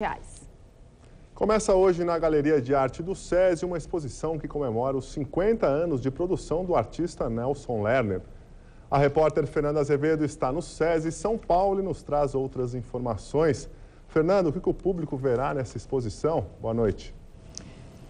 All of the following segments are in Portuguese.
reais. Começa hoje na Galeria de Arte do SESI uma exposição que comemora os 50 anos de produção do artista Nelson Lerner. A repórter Fernanda Azevedo está no SESI São Paulo e nos traz outras informações. Fernando, o que o público verá nessa exposição? Boa noite.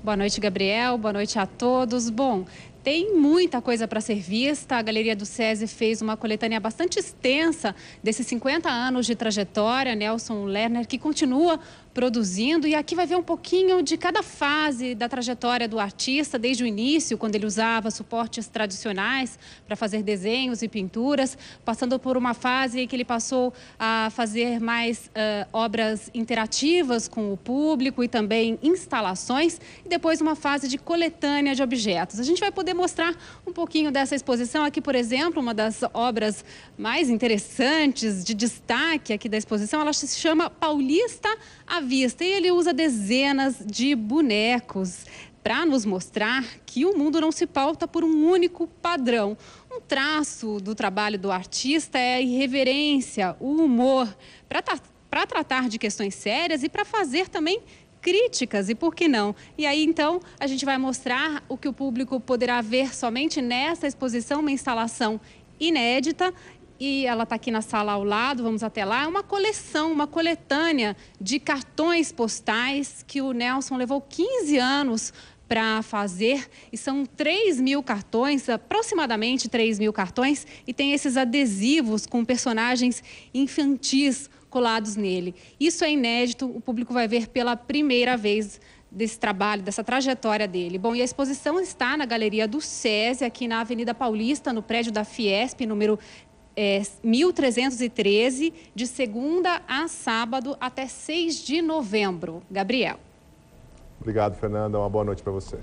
Boa noite, Gabriel. Boa noite a todos. Bom, tem muita coisa para ser vista. A Galeria do SESI fez uma coletânea bastante extensa desses 50 anos de trajetória. Nelson Lerner, que continua produzindo. E aqui vai ver um pouquinho de cada fase da trajetória do artista, desde o início, quando ele usava suportes tradicionais para fazer desenhos e pinturas, passando por uma fase que ele passou a fazer mais uh, obras interativas com o público e também instalações, e depois uma fase de coletânea de objetos. A gente vai poder mostrar um pouquinho dessa exposição. Aqui, por exemplo, uma das obras mais interessantes, de destaque aqui da exposição, ela se chama Paulista à Vista. E ele usa dezenas de bonecos para nos mostrar que o mundo não se pauta por um único padrão. Um traço do trabalho do artista é a irreverência, o humor, para tratar de questões sérias e para fazer também críticas e por que não? E aí então a gente vai mostrar o que o público poderá ver somente nessa exposição, uma instalação inédita e ela está aqui na sala ao lado, vamos até lá. É uma coleção, uma coletânea de cartões postais que o Nelson levou 15 anos para fazer e são 3 mil cartões, aproximadamente 3 mil cartões, e tem esses adesivos com personagens infantis colados nele. Isso é inédito, o público vai ver pela primeira vez desse trabalho, dessa trajetória dele. Bom, e a exposição está na Galeria do SESI, aqui na Avenida Paulista, no prédio da Fiesp, número é, 1313, de segunda a sábado até 6 de novembro. Gabriel. Obrigado, Fernanda. Uma boa noite para você.